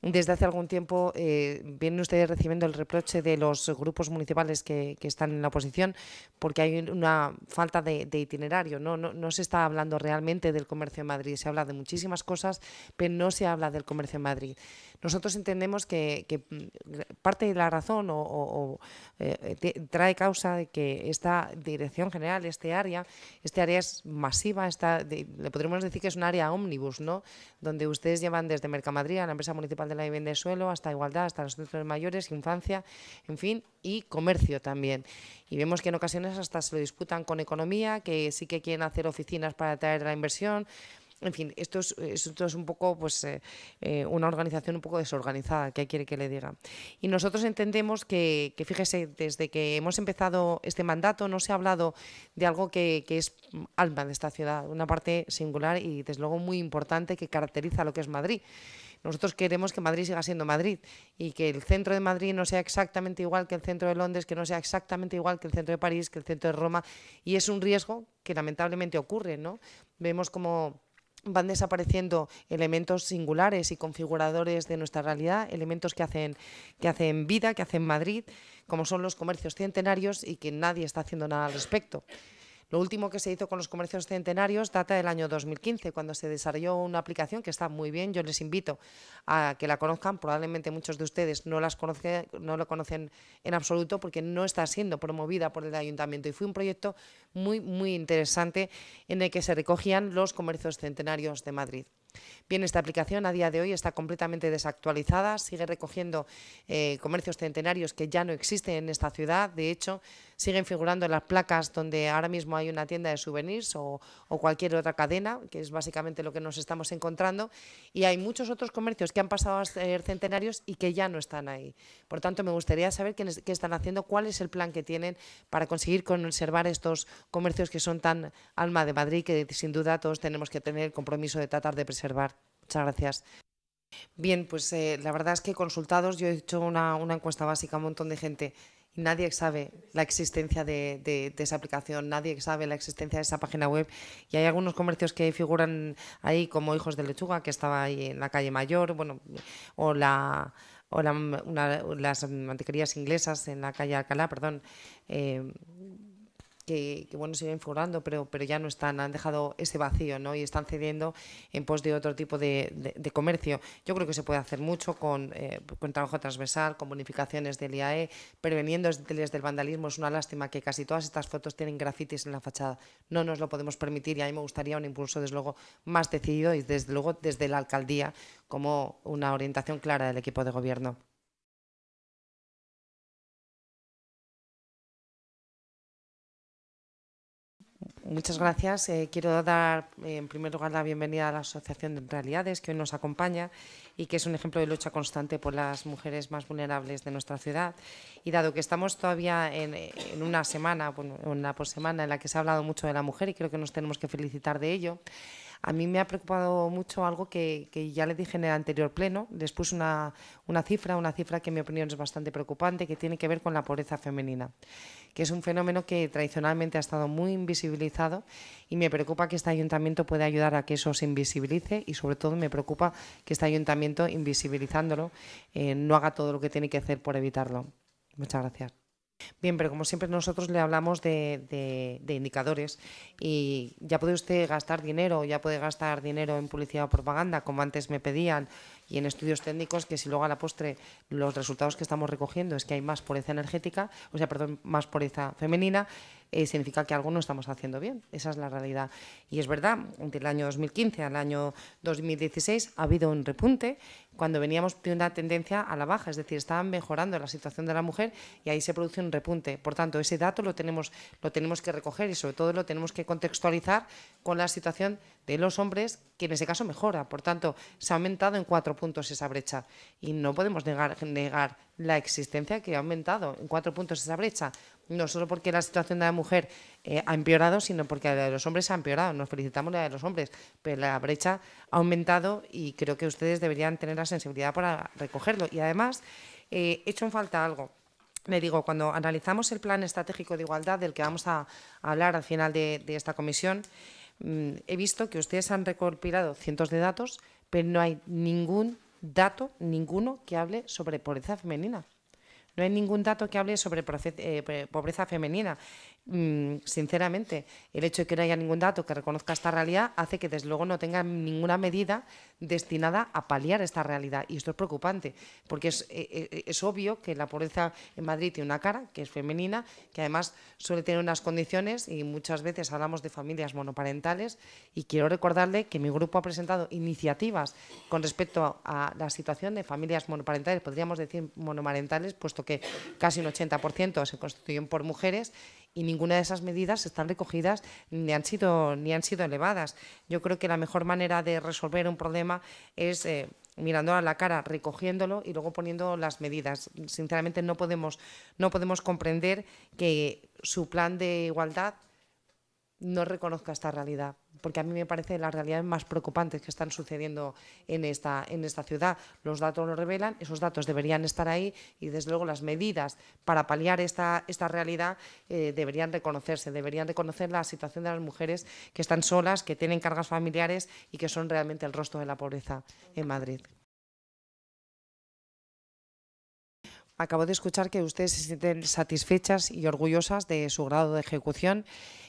Desde hace algún tiempo eh, vienen ustedes recibiendo el reproche de los grupos municipales que, están en la oposición porque hay una falta de, itinerario. No, no, se está hablando realmente del comercio en Madrid. Se habla de muchísimas cosas, pero no se habla del comercio en Madrid. Nosotros entendemos que, mm, parte de la razón o, eh, trae causa de que esta dirección general, este área, este área es masiva, está le podríamos decir que es un área ómnibus, ¿no? donde ustedes llevan desde Mercamadrid a la empresa municipal de la vivienda de suelo, hasta igualdad, hasta los centros mayores, infancia, en fin, y comercio también. Y vemos que en ocasiones hasta se lo disputan con economía, que sí que quieren hacer oficinas para atraer la inversión. En fin, esto es, un poco pues, eh, eh, una organización un poco desorganizada, que quiere que le diga. Y nosotros entendemos que, fíjese, desde que hemos empezado este mandato no se ha hablado de algo que, que, es alma de esta ciudad, una parte singular y desde luego muy importante que caracteriza lo que es Madrid. Nosotros queremos que Madrid siga siendo Madrid y que el centro de Madrid no sea exactamente igual que el centro de Londres, que no sea exactamente igual que el centro de París, que el centro de Roma. Y es un riesgo que lamentablemente ocurre, ¿no? Vemos como van desapareciendo elementos singulares y configuradores de nuestra realidad, elementos que hacen, que hacen vida, que hacen Madrid, como son los comercios centenarios y que nadie está haciendo nada al respecto. Lo último que se hizo con los comercios centenarios data del año 2015, cuando se desarrolló una aplicación que está muy bien. Yo les invito a que la conozcan. Probablemente muchos de ustedes no, la no lo conocen en absoluto porque no está siendo promovida por el ayuntamiento. Y fue un proyecto muy, muy interesante en el que se recogían los comercios centenarios de Madrid. Bien, esta aplicación a día de hoy está completamente desactualizada, sigue recogiendo eh, comercios centenarios que ya no existen en esta ciudad. De hecho, siguen figurando en las placas donde ahora mismo hay una tienda de souvenirs o, cualquier otra cadena, que es básicamente lo que nos estamos encontrando. Y hay muchos otros comercios que han pasado a ser centenarios y que ya no están ahí. Por tanto, me gustaría saber qué, están haciendo, cuál es el plan que tienen para conseguir conservar estos comercios que son tan alma de Madrid, que sin duda todos tenemos que tener el compromiso de tratar de preservar. Muchas gracias. Bien, pues eh, la verdad es que consultados, yo he hecho una, una encuesta básica a un montón de gente. Nadie sabe la existencia de, esa aplicación, nadie sabe la existencia de esa página web. Y hay algunos comercios que figuran ahí como Hijos de Lechuga, que estaba ahí en la calle Mayor, bueno, o la las mantequerías inglesas en la calle Alcalá, perdón. Eh, que, que, bueno, siguen forrando pero, pero ya no están, han dejado ese vacío ¿no? y están cediendo en pos de otro tipo de, comercio. Yo creo que se puede hacer mucho con, eh, trabajo transversal, con bonificaciones del IAE, preveniendo el vandalismo. Es una lástima que casi todas estas fotos tienen grafitis en la fachada. No nos lo podemos permitir y a mí me gustaría un impulso, desde luego, más decidido y desde luego desde la alcaldía como una orientación clara del equipo de gobierno. Muchas gracias. Eh, quiero dar, en primer lugar, la bienvenida a la Asociación de Realidades, que hoy nos acompaña y que es un ejemplo de lucha constante por las mujeres más vulnerables de nuestra ciudad. Y dado que estamos todavía en, una semana, bueno, por semana en la que se ha hablado mucho de la mujer y creo que nos tenemos que felicitar de ello, a mí me ha preocupado mucho algo que, ya le dije en el anterior pleno. después una, una cifra, una cifra que en mi opinión es bastante preocupante, que tiene que ver con la pobreza femenina que es un fenómeno que tradicionalmente ha estado muy invisibilizado y me preocupa que este ayuntamiento pueda ayudar a que eso se invisibilice y sobre todo me preocupa que este ayuntamiento, invisibilizándolo, eh, no haga todo lo que tiene que hacer por evitarlo. Muchas gracias. Bien, pero como siempre nosotros le hablamos de, indicadores y ya puede usted gastar dinero, ya puede gastar dinero en publicidad o propaganda, como antes me pedían, y en estudios técnicos, que si luego a la postre los resultados que estamos recogiendo es que hay más pobreza energética, o sea, perdón, más pobreza femenina, eh, significa que algo no estamos haciendo bien. Esa es la realidad. Y es verdad, del año 2015 al año 2016 ha habido un repunte cuando veníamos de una tendencia a la baja, es decir, estaban mejorando la situación de la mujer y ahí se produce un repunte. Por tanto, ese dato lo tenemos, lo tenemos que recoger y sobre todo lo tenemos que contextualizar con la situación de los hombres, que en ese caso mejora. Por tanto, se ha aumentado en cuatro puntos esa brecha y no podemos negar, negar la existencia que ha aumentado en cuatro puntos esa brecha no solo porque la situación de la mujer eh, ha empeorado, sino porque la de los hombres ha empeorado. Nos felicitamos la de los hombres, pero la brecha ha aumentado y creo que ustedes deberían tener la sensibilidad para recogerlo. Y además, eh, he hecho en falta algo. Me digo, cuando analizamos el plan estratégico de igualdad del que vamos a, hablar al final de, esta comisión, mm, he visto que ustedes han recopilado cientos de datos, pero no hay ningún dato, ninguno, que hable sobre pobreza femenina. No hay ningún dato que hable sobre eh, pobreza femenina. Mm, sinceramente, el hecho de que no haya ningún dato que reconozca esta realidad hace que, desde luego, no tenga ninguna medida destinada a paliar esta realidad. Y esto es preocupante, porque eh, eh, es, obvio que la pobreza en Madrid tiene una cara, que es femenina, que además suele tener unas condiciones, y muchas veces hablamos de familias monoparentales, y quiero recordarle que mi grupo ha presentado iniciativas con respecto a la situación de familias monoparentales, podríamos decir monoparentales, puesto que casi un 80% se constituyen por mujeres, y ninguna de esas medidas están recogidas ni han sido, ni sido elevadas. Yo creo que la mejor manera de resolver un problema es... Eh, mirando a la cara, recogiéndolo y luego poniendo las medidas. Sinceramente no podemos, no podemos comprender que su plan de igualdad no reconozca esta realidad porque a mí me parece las realidades más preocupantes que están sucediendo en esta, en esta ciudad. Los datos lo revelan, esos datos deberían estar ahí y, desde luego, las medidas para paliar esta, realidad eh, deberían reconocerse, deberían reconocer la situación de las mujeres que están solas, que tienen cargas familiares y que son realmente el rostro de la pobreza en Madrid. acabo de escuchar que ustedes se sienten satisfechas y orgullosas de su grado de ejecución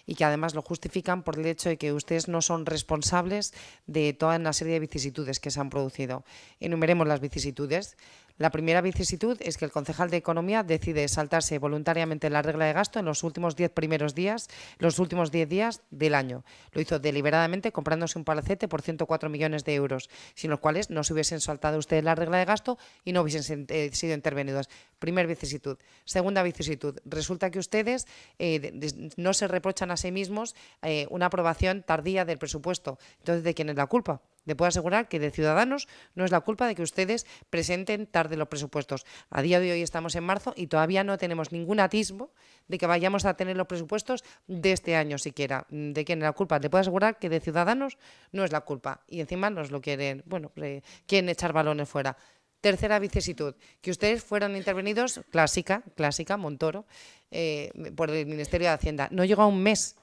y que además lo justifican por el hecho de que ustedes no son responsables de toda una serie de vicisitudes que se han producido. Enumeremos las vicisitudes. La primera vicisitud es que el concejal de Economía decide saltarse voluntariamente la regla de gasto en los últimos diez primeros días, los últimos días del año. Lo hizo deliberadamente comprándose un palacete por 104 millones de euros, sin los cuales no se hubiesen saltado ustedes la regla de gasto y no hubiesen eh, sido intervenidos. Primera vicisitud. Segunda vicisitud. Resulta que ustedes eh, no se reprochan a sí mismos eh, una aprobación tardía del presupuesto. Entonces, ¿de quién es la culpa? Le puedo asegurar que de Ciudadanos no es la culpa de que ustedes presenten tarde los presupuestos. A día de hoy estamos en marzo y todavía no tenemos ningún atisbo de que vayamos a tener los presupuestos de este año siquiera. ¿De quién es la culpa? Le puedo asegurar que de Ciudadanos no es la culpa. Y encima nos lo quieren, bueno, eh, quieren echar balones fuera. Tercera vicisitud, que ustedes fueran intervenidos, clásica, clásica, Montoro, eh, por el Ministerio de Hacienda. No llega un mes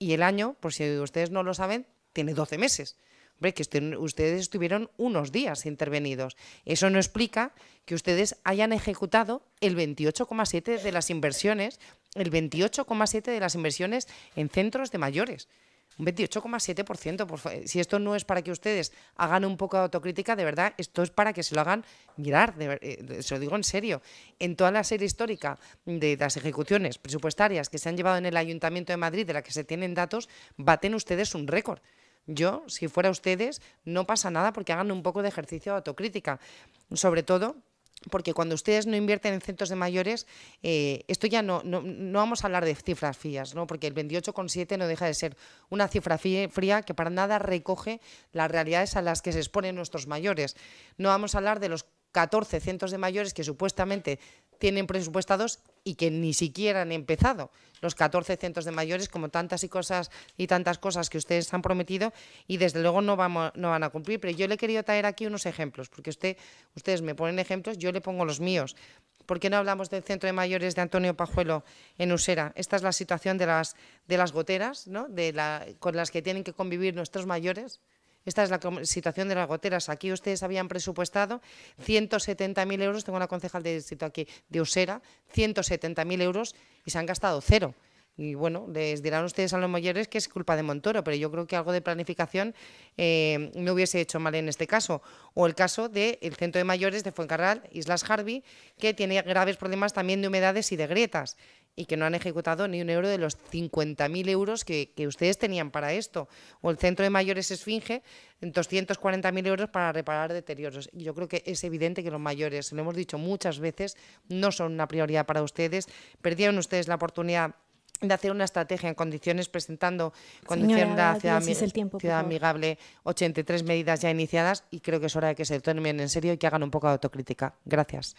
y el año, por si ustedes no lo saben, tiene 12 meses que ustedes estuvieron unos días intervenidos. Eso no explica que ustedes hayan ejecutado el 28,7 de las inversiones, el 28,7 de las inversiones en centros de mayores. Un 28,7%. Si esto no es para que ustedes hagan un poco de autocrítica, de verdad, esto es para que se lo hagan mirar, eh, se lo digo en serio. En toda la serie histórica de las ejecuciones presupuestarias que se han llevado en el Ayuntamiento de Madrid, de la que se tienen datos, baten ustedes un récord. Yo, si fuera ustedes, no pasa nada porque hagan un poco de ejercicio de autocrítica. Sobre todo porque cuando ustedes no invierten en centros de mayores, eh, esto ya no, no, vamos a hablar de cifras frías, ¿no? porque el 28,7 no deja de ser una cifra fría que para nada recoge las realidades a las que se exponen nuestros mayores. No vamos a hablar de los 14 centros de mayores que supuestamente tienen presupuestados y que ni siquiera han empezado los 14 centros de mayores, como tantas y cosas y tantas cosas que ustedes han prometido y desde luego no, no van a cumplir. Pero yo le quería traer aquí unos ejemplos, porque usted, ustedes me ponen ejemplos, yo le pongo los míos. ¿Por qué no hablamos del centro de mayores de Antonio Pajuelo en Usera? Esta es la situación de las, goteras, con las que tienen que convivir nuestros mayores esta es la situación de las goteras. Aquí ustedes habían presupuestado 170.000 euros, tengo la concejal de distrito aquí, de Usera, 170.000 euros y se han gastado cero. Y bueno, les dirán ustedes a los mayores que es culpa de Montoro, pero yo creo que algo de planificación eh, no hubiese hecho mal en este caso. O el caso del centro de mayores de Fuencarral, Islas Harvey, que tiene graves problemas también de humedades y de grietas y que no han ejecutado ni un euro de los 50.000 euros que, ustedes tenían para esto. O el Centro de Mayores Esfinge, 240.000 euros para reparar deterioros. Y yo creo que es evidente que los mayores, lo hemos dicho muchas veces, no son una prioridad para ustedes. Perdieron ustedes la oportunidad de hacer una estrategia en condiciones presentando condiciones de tiempo, ciudad amigable 83 medidas ya iniciadas y creo que es hora de que se tomen en serio y que hagan un poco de autocrítica. Gracias.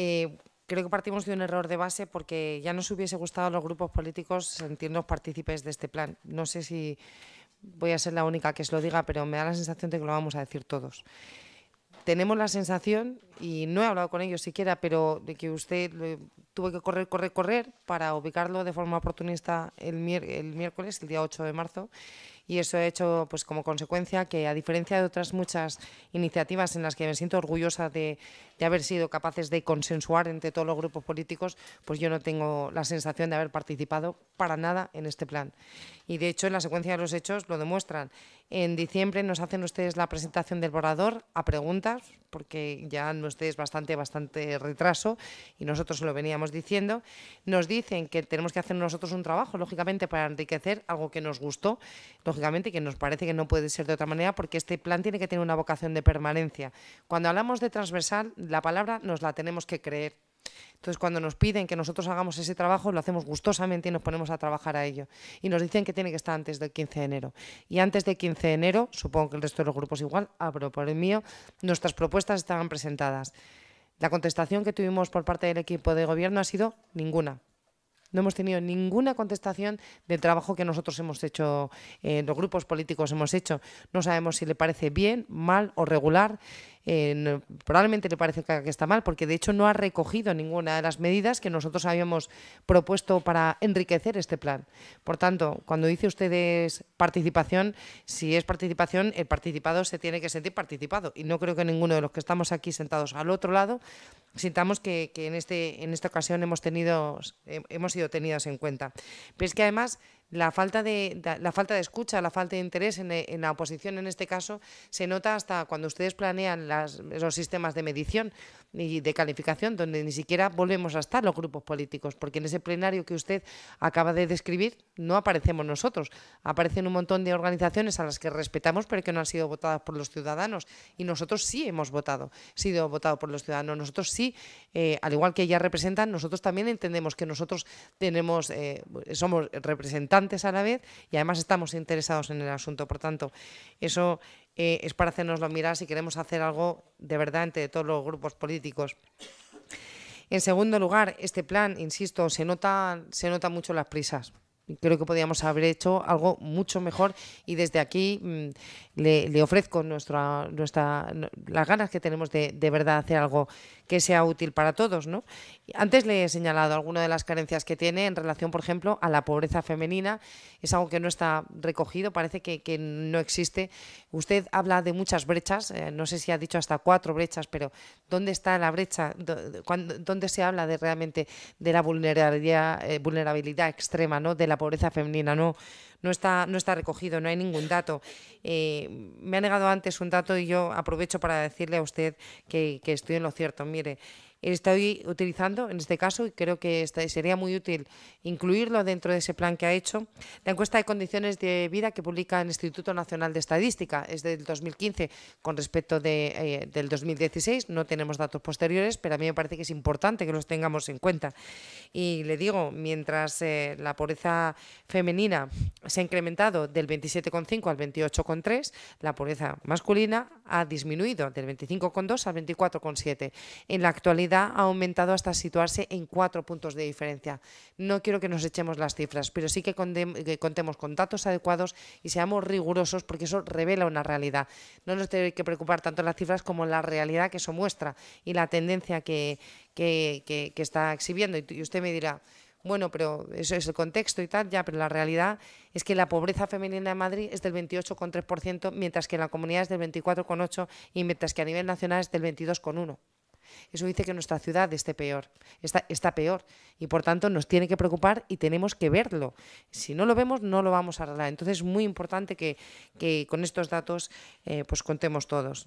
Eh, creo que partimos de un error de base porque ya nos hubiese gustado a los grupos políticos sentirnos partícipes de este plan. No sé si voy a ser la única que se lo diga, pero me da la sensación de que lo vamos a decir todos. Tenemos la sensación y no he hablado con ellos siquiera, pero de que usted tuvo que correr, correr, correr para ubicarlo de forma oportunista el, miércoles, el día 8 de marzo. Y eso ha hecho pues, como consecuencia que, a diferencia de otras muchas iniciativas en las que me siento orgullosa de, haber sido capaces de consensuar entre todos los grupos políticos, pues yo no tengo la sensación de haber participado para nada en este plan. Y de hecho, en la secuencia de los hechos lo demuestran. En diciembre nos hacen ustedes la presentación del borrador a preguntas, porque ya no es bastante, bastante retraso y nosotros lo veníamos diciendo, nos dicen que tenemos que hacer nosotros un trabajo, lógicamente, para enriquecer algo que nos gustó, lógicamente, que nos parece que no puede ser de otra manera, porque este plan tiene que tener una vocación de permanencia. Cuando hablamos de transversal, la palabra nos la tenemos que creer entonces, cuando nos piden que nosotros hagamos ese trabajo, lo hacemos gustosamente y nos ponemos a trabajar a ello. Y nos dicen que tiene que estar antes del 15 de enero. Y antes del 15 de enero, supongo que el resto de los grupos igual, abro por el mío, nuestras propuestas estaban presentadas. La contestación que tuvimos por parte del equipo de gobierno ha sido ninguna. No hemos tenido ninguna contestación del trabajo que nosotros hemos hecho, eh, los grupos políticos hemos hecho. No sabemos si le parece bien, mal o regular. Eh, probablemente le parece que está mal, porque de hecho no ha recogido ninguna de las medidas que nosotros habíamos propuesto para enriquecer este plan. Por tanto, cuando dice ustedes participación, si es participación, el participado se tiene que sentir participado. Y no creo que ninguno de los que estamos aquí sentados al otro lado sintamos que, en, este, en esta ocasión hemos, tenido, hemos sido tenidos en cuenta. Pero es que además la falta, de, la falta de escucha, la falta de interés en, la oposición en este caso se nota hasta cuando ustedes planean los sistemas de medición, ni de calificación, donde ni siquiera volvemos a estar los grupos políticos, porque en ese plenario que usted acaba de describir no aparecemos nosotros, aparecen un montón de organizaciones a las que respetamos, pero que no han sido votadas por los ciudadanos. Y nosotros sí hemos votado, sido votado por los ciudadanos. Nosotros sí, eh, al igual que ellas representan, nosotros también entendemos que nosotros tenemos, eh, somos representantes a la vez y además estamos interesados en el asunto. Por tanto, eso eh, es para hacernoslo mirar si queremos hacer algo de verdad entre todos los grupos políticos. En segundo lugar, este plan, insisto, se nota, se nota mucho las prisas creo que podríamos haber hecho algo mucho mejor y desde aquí mm, le, ofrezco nuestra, nuestra, las ganas que tenemos de, verdad hacer algo que sea útil para todos. ¿no? Antes le he señalado alguna de las carencias que tiene en relación, por ejemplo, a la pobreza femenina. Es algo que no está recogido, parece que, no existe. Usted habla de muchas brechas, eh, no sé si ha dicho hasta cuatro brechas, pero ¿dónde está la brecha? ¿Dónde se habla de realmente de la vulnerabilidad, eh, vulnerabilidad extrema, ¿no? de la pobreza femenina, no, no, está, no está recogido, no hay ningún dato. Eh, me ha negado antes un dato y yo aprovecho para decirle a usted que, que estoy en lo cierto. Mire, estoy utilizando en este caso y creo que sería muy útil incluirlo dentro de ese plan que ha hecho, la encuesta de condiciones de vida que publica el Instituto Nacional de Estadística, es del 2015 con respecto de, eh, del 2016, no tenemos datos posteriores, pero a mí me parece que es importante que los tengamos en cuenta. Y le digo, mientras eh, la pobreza femenina se ha incrementado del 27,5 al 28,3, la pobreza masculina ha disminuido del 25,2 al 24,7. En la actualidad, ha aumentado hasta situarse en cuatro puntos de diferencia. No quiero que nos echemos las cifras, pero sí que, contemos con datos adecuados y seamos rigurosos porque eso revela una realidad. No nos tiene que preocupar tanto las cifras como la realidad que eso muestra y la tendencia que, que, que está exhibiendo. Y usted me dirá, bueno, pero eso es el contexto y tal, ya, pero la realidad es que la pobreza femenina en Madrid es del 28,3%, mientras que en la comunidad es del 24,8% y mientras que a nivel nacional es del 22,1%. Eso dice que nuestra ciudad esté peor, está, peor y por tanto nos tiene que preocupar y tenemos que verlo. Si no lo vemos, no lo vamos a arreglar. Entonces es muy importante que, con estos datos eh, pues contemos todos,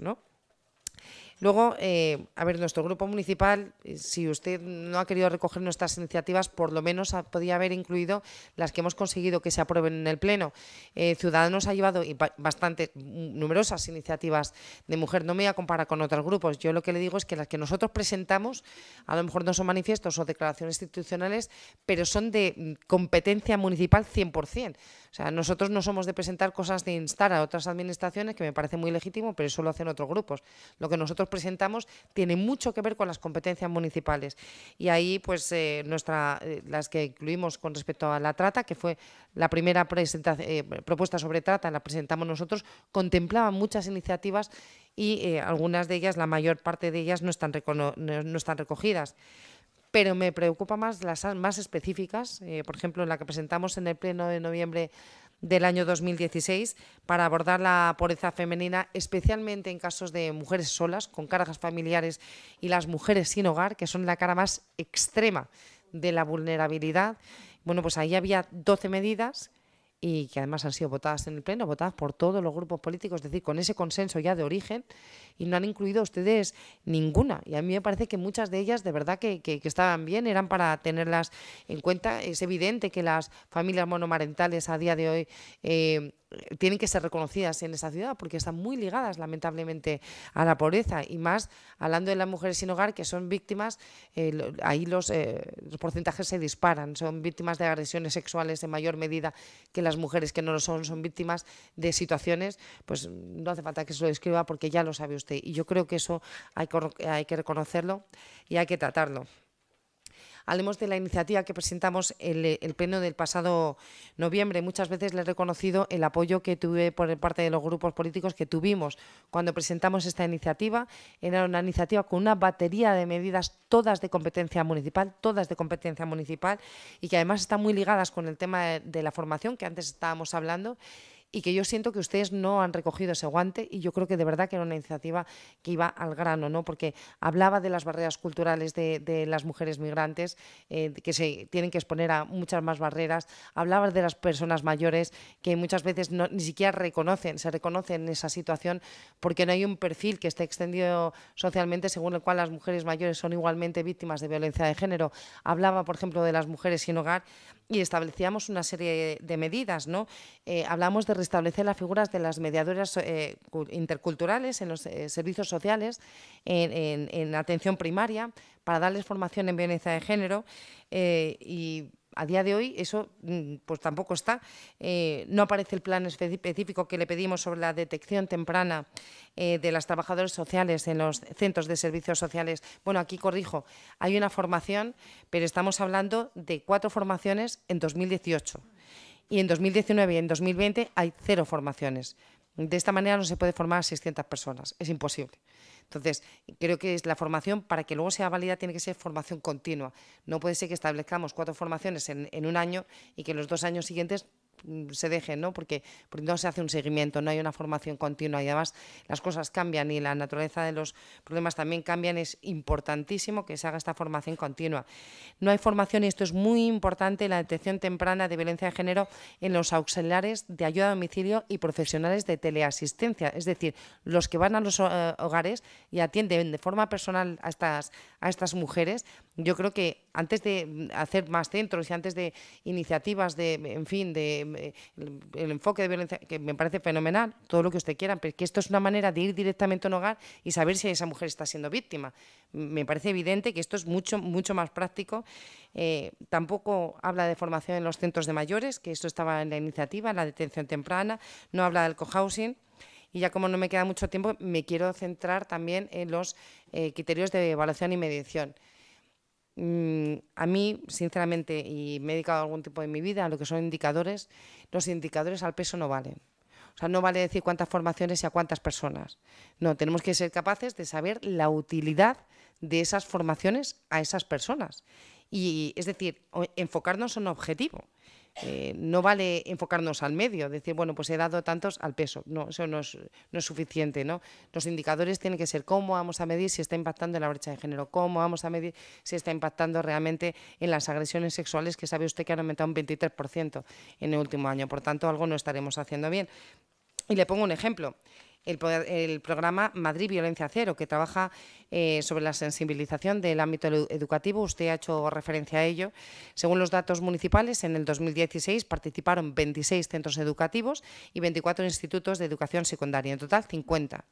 Luego, eh, a ver, nuestro grupo municipal, eh, si usted no ha querido recoger nuestras iniciativas, por lo menos podría haber incluido las que hemos conseguido que se aprueben en el Pleno. Eh, Ciudadanos ha llevado bastante mm, numerosas iniciativas de mujer. No me voy a comparar con otros grupos. Yo lo que le digo es que las que nosotros presentamos, a lo mejor no son manifiestos o declaraciones institucionales, pero son de mm, competencia municipal 100%. O sea, nosotros no somos de presentar cosas de instar a otras administraciones, que me parece muy legítimo, pero eso lo hacen otros grupos. Lo que nosotros presentamos tiene mucho que ver con las competencias municipales. Y ahí, pues, eh, nuestra, eh, las que incluimos con respecto a la trata, que fue la primera eh, propuesta sobre trata, la presentamos nosotros, contemplaba muchas iniciativas y algunas de ellas, la mayor parte de ellas, no están recogidas pero me preocupa más las más específicas, eh, por ejemplo, la que presentamos en el Pleno de noviembre del año 2016 para abordar la pobreza femenina, especialmente en casos de mujeres solas, con cargas familiares y las mujeres sin hogar, que son la cara más extrema de la vulnerabilidad. Bueno, pues ahí había 12 medidas y que además han sido votadas en el Pleno, votadas por todos los grupos políticos, es decir, con ese consenso ya de origen, y no han incluido ustedes ninguna. Y a mí me parece que muchas de ellas de verdad que, que, estaban bien, eran para tenerlas en cuenta. Es evidente que las familias monomarentales a día de hoy eh, tienen que ser reconocidas en esa ciudad porque están muy ligadas lamentablemente a la pobreza y más hablando de las mujeres sin hogar que son víctimas, eh, ahí eh, los, porcentajes se disparan, son víctimas de agresiones sexuales en mayor medida que las mujeres que no lo son, son víctimas de situaciones, pues no hace falta que se lo describa porque ya lo sabe usted y yo creo que eso hay, hay que reconocerlo y hay que tratarlo. Hablemos de la iniciativa que presentamos el, eh, el Pleno del pasado noviembre. Muchas veces le he reconocido el apoyo que tuve por parte de los grupos políticos que tuvimos cuando presentamos esta iniciativa. Era una iniciativa con una batería de medidas, todas de competencia municipal, todas de competencia municipal, y que además están muy ligadas con el tema de la formación que antes estábamos hablando y que yo siento que ustedes no han recogido ese guante y yo creo que de verdad que era una iniciativa que iba al grano, ¿no? porque hablaba de las barreras culturales de, las mujeres migrantes, eh, que se tienen que exponer a muchas más barreras, hablaba de las personas mayores que muchas veces ni siquiera reconocen, se reconocen en esa situación porque no hay un perfil que esté extendido socialmente según el cual las mujeres mayores son igualmente víctimas de violencia de género. Hablaba, por ejemplo, de las mujeres sin hogar y establecíamos una serie de medidas. ¿no? Eh, hablamos de restablecer las figuras de las mediadoras eh, interculturales en los eh, servicios sociales, en, atención primaria, para darles formación en violencia de género y a día de hoy eso mm, pues tampoco está. Eh, no aparece el plan específico que le pedimos sobre la detección temprana eh, de las trabajadoras sociales en los centros de servicios sociales. Bueno, aquí corrijo, hay una formación, pero estamos hablando de cuatro formaciones en 2018. Y en 2019 y en 2020 hay cero formaciones. De esta manera no se puede formar a 600 personas, es imposible. Entonces, creo que es la formación, para que luego sea válida, tiene que ser formación continua. No puede ser que establezcamos cuatro formaciones en, en un año y que en los dos años siguientes Mm, se dejen, ¿no? Porque, no se hace un seguimiento, no hay una formación continua y además las cosas cambian y la naturaleza de los problemas también cambian. Es importantísimo que se haga esta formación continua. No hay formación y esto es muy importante, la detección temprana de violencia de género en los auxiliares de ayuda a domicilio y profesionales de teleasistencia, es decir, los que van a los eh, hogares y atienden de forma personal a estas, a estas mujeres. Yo creo que antes de mm, hacer más centros y antes de iniciativas de, en fin, de mm, eh, el, enfoque de violencia, que me parece fenomenal, todo lo que usted quiera, pero que esto es una manera de ir directamente a un hogar y saber si esa mujer está siendo víctima. Me parece evidente que esto es mucho, mucho más práctico. Eh, tampoco habla de formación en los centros de mayores, que esto estaba en la iniciativa, en la detención temprana, no habla del cohousing. Y ya como no me queda mucho tiempo, me quiero centrar también en los eh, criterios de evaluación y medición. Mm, a mí, sinceramente, y me he dedicado algún tiempo de mi vida a lo que son indicadores, los indicadores al peso no valen. O sea, no vale decir cuántas formaciones y a cuántas personas. No, tenemos que ser capaces de saber la utilidad de esas formaciones a esas personas. Y es decir, enfocarnos en un objetivo. Eh, no vale enfocarnos al medio, decir, bueno, pues he dado tantos al peso. No, eso no es, no es suficiente. ¿no? Los indicadores tienen que ser cómo vamos a medir si está impactando en la brecha de género, cómo vamos a medir si está impactando realmente en las agresiones sexuales, que sabe usted que han aumentado un 23% en el último año. Por tanto, algo no estaremos haciendo bien. Y le pongo un ejemplo el, programa Madrid Violencia Cero, que trabaja eh, sobre la sensibilización del ámbito educativo. Usted ha hecho referencia a ello. Según los datos municipales, en el 2016 participaron 26 centros educativos y 24 institutos de educación secundaria, en total 50.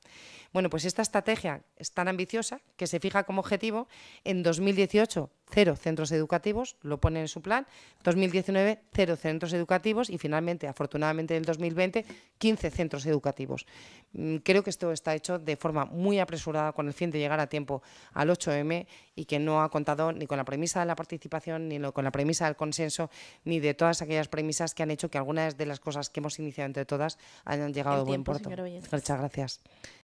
Bueno, pues esta estrategia es tan ambiciosa que se fija como objetivo en 2018 cero centros educativos, lo pone en su plan. 2019, cero centros educativos y finalmente, afortunadamente, en el 2020, 15 centros educativos. Mm, creo que esto está hecho de forma muy apresurada con el fin de llegar a tiempo al 8M y que no ha contado ni con la premisa de la participación, ni con la premisa del consenso, ni de todas aquellas premisas que han hecho que algunas de las cosas que hemos iniciado entre todas hayan llegado a buen puerto. Muchas gracias.